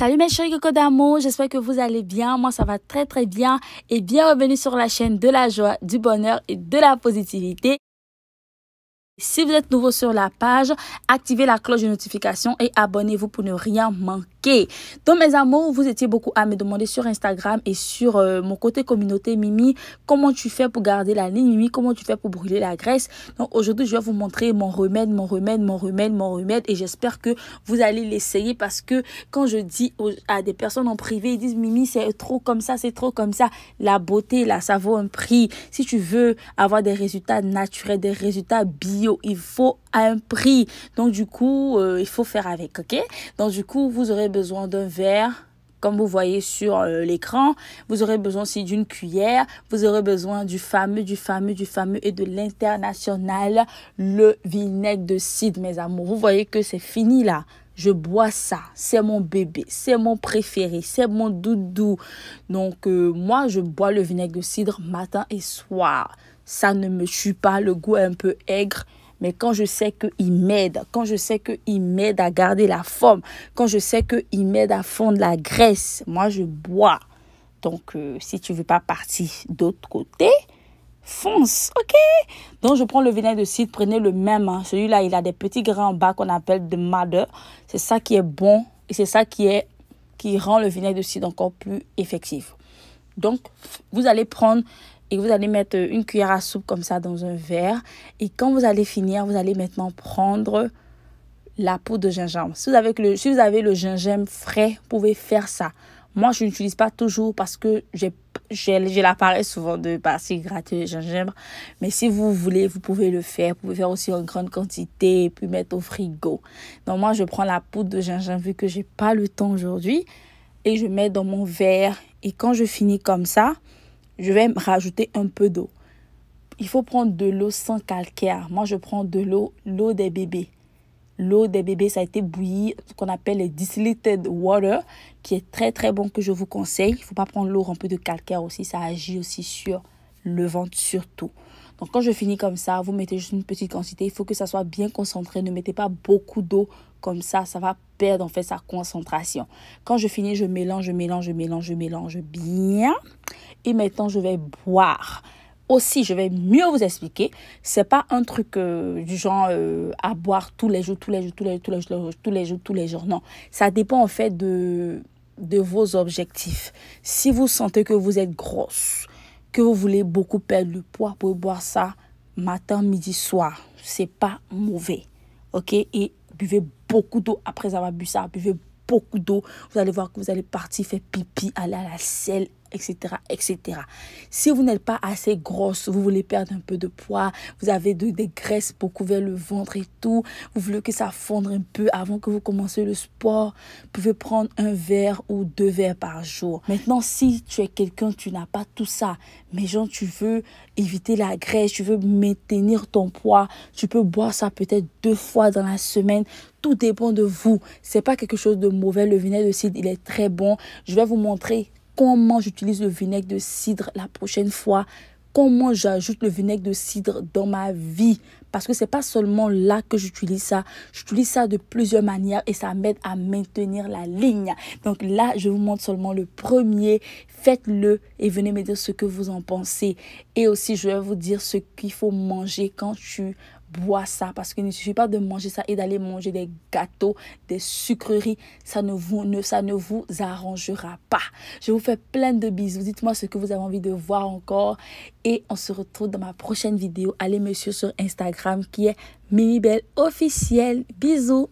Salut mes chers Coco j'espère que vous allez bien. Moi, ça va très très bien. Et bienvenue sur la chaîne de la joie, du bonheur et de la positivité. Si vous êtes nouveau sur la page, activez la cloche de notification et abonnez-vous pour ne rien manquer. Donc mes amours, vous étiez beaucoup à me demander sur Instagram et sur euh, mon côté communauté Mimi, comment tu fais pour garder la ligne Mimi, comment tu fais pour brûler la graisse. Donc aujourd'hui, je vais vous montrer mon remède, mon remède, mon remède, mon remède et j'espère que vous allez l'essayer parce que quand je dis à des personnes en privé, ils disent Mimi, c'est trop comme ça, c'est trop comme ça. La beauté, là, ça vaut un prix. Si tu veux avoir des résultats naturels, des résultats bio, il faut un prix. Donc du coup, euh, il faut faire avec, ok Donc du coup, vous aurez besoin d'un verre, comme vous voyez sur euh, l'écran. Vous aurez besoin aussi d'une cuillère. Vous aurez besoin du fameux, du fameux, du fameux et de l'international, le vinaigre de cidre, mes amours. Vous voyez que c'est fini là. Je bois ça. C'est mon bébé. C'est mon préféré. C'est mon doudou. Donc, euh, moi, je bois le vinaigre de cidre matin et soir. Ça ne me tue pas. Le goût est un peu aigre. Mais quand je sais qu'il m'aide, quand je sais qu'il m'aide à garder la forme, quand je sais qu'il m'aide à fondre la graisse, moi je bois. Donc euh, si tu veux pas partir d'autre côté, fonce, ok Donc je prends le vinaigre de cidre, prenez le même. Hein. Celui-là, il a des petits grains en bas qu'on appelle de madder. C'est ça qui est bon et c'est ça qui, est, qui rend le vinaigre de cidre encore plus effectif. Donc, vous allez prendre et vous allez mettre euh, une cuillère à soupe comme ça dans un verre. Et quand vous allez finir, vous allez maintenant prendre la poudre de gingembre. Si vous avez le, si vous avez le gingembre frais, vous pouvez faire ça. Moi, je n'utilise pas toujours parce que j'ai la paresse souvent de passer gratter le gingembre. Mais si vous voulez, vous pouvez le faire. Vous pouvez faire aussi en grande quantité et puis mettre au frigo. Donc moi, je prends la poudre de gingembre vu que j'ai pas le temps aujourd'hui. Et je mets dans mon verre. Et quand je finis comme ça, je vais rajouter un peu d'eau. Il faut prendre de l'eau sans calcaire. Moi, je prends de l'eau, l'eau des bébés. L'eau des bébés, ça a été bouillie, ce qu'on appelle les distillated water, qui est très très bon que je vous conseille. Il ne faut pas prendre l'eau peu de calcaire aussi, ça agit aussi sur le ventre surtout. Donc quand je finis comme ça, vous mettez juste une petite quantité. Il faut que ça soit bien concentré. Ne mettez pas beaucoup d'eau comme ça. Ça va perdre en fait sa concentration. Quand je finis, je mélange, je mélange, je mélange, je mélange bien et maintenant je vais boire. Aussi, je vais mieux vous expliquer. C'est pas un truc euh, du genre euh, à boire tous les jours, tous les jours, tous les jours, tous les jours, tous les jours, Non, ça dépend en fait de de vos objectifs. Si vous sentez que vous êtes grosse, que vous voulez beaucoup perdre du poids, pour boire ça matin, midi, soir. C'est pas mauvais. OK Et buvez beaucoup d'eau après avoir bu ça. Buvez beaucoup d'eau. Vous allez voir que vous allez partir faire pipi, aller à la selle, etc., etc. Si vous n'êtes pas assez grosse, vous voulez perdre un peu de poids, vous avez des graisses pour couvrir le ventre et tout, vous voulez que ça fondre un peu avant que vous commenciez le sport, vous pouvez prendre un verre ou deux verres par jour. Maintenant, si tu es quelqu'un, tu n'as pas tout ça, mais genre tu veux éviter la graisse, tu veux maintenir ton poids, tu peux boire ça peut-être deux fois dans la semaine, tout dépend de vous. C'est pas quelque chose de mauvais. Le vinaigre de cidre, il est très bon. Je vais vous montrer comment j'utilise le vinaigre de cidre la prochaine fois, comment j'ajoute le vinaigre de cidre dans ma vie. Parce que c'est pas seulement là que j'utilise ça. J'utilise ça de plusieurs manières et ça m'aide à maintenir la ligne. Donc là, je vous montre seulement le premier. Faites-le et venez me dire ce que vous en pensez. Et aussi, je vais vous dire ce qu'il faut manger quand tu bois ça parce qu'il ne suffit pas de manger ça et d'aller manger des gâteaux, des sucreries. Ça ne vous, ne, ça ne vous arrangera pas. Je vous fais plein de bisous. Dites-moi ce que vous avez envie de voir encore. Et on se retrouve dans ma prochaine vidéo. Allez monsieur sur Instagram qui est Mimi Belle officielle. Bisous.